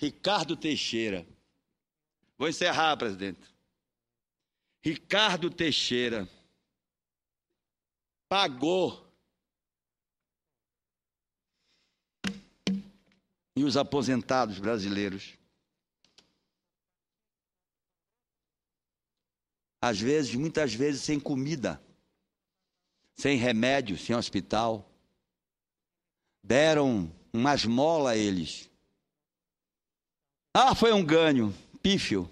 Ricardo Teixeira. Vou encerrar, presidente. Ricardo Teixeira pagou. E os aposentados brasileiros. Às vezes, muitas vezes, sem comida, sem remédio, sem hospital. Deram uma esmola a eles ah, foi um ganho, pífio.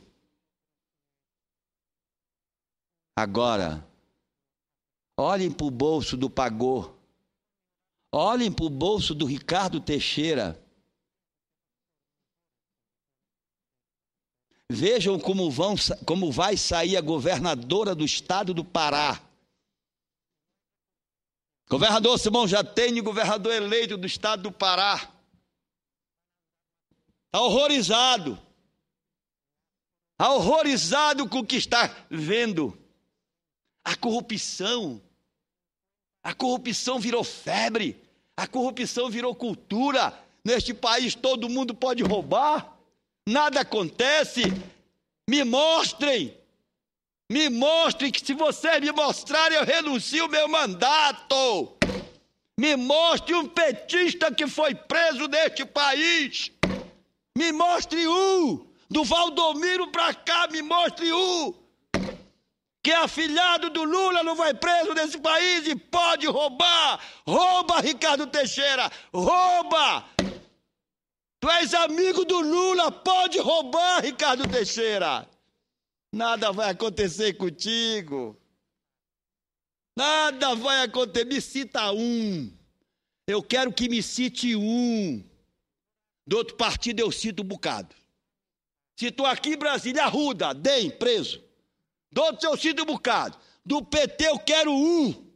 Agora, olhem para o bolso do Pagô, olhem para o bolso do Ricardo Teixeira. Vejam como, vão, como vai sair a governadora do estado do Pará. Governador Simão já tem governador eleito do estado do Pará. Está horrorizado. Está horrorizado com o que está vendo. A corrupção. A corrupção virou febre. A corrupção virou cultura. Neste país todo mundo pode roubar. Nada acontece. Me mostrem. Me mostrem que se vocês me mostrarem, eu renuncio o meu mandato. Me mostre um petista que foi preso neste país. Me mostre um! Do Valdomiro pra cá, me mostre um! Que é afilhado do Lula não vai preso nesse país e pode roubar! Rouba, Ricardo Teixeira! Rouba! Tu és amigo do Lula, pode roubar, Ricardo Teixeira! Nada vai acontecer contigo! Nada vai acontecer. Me cita um. Eu quero que me cite um. Do outro partido eu cito um bocado. estou aqui Brasília, Arruda, DEM, preso. Do outro eu cito um bocado. Do PT eu quero um.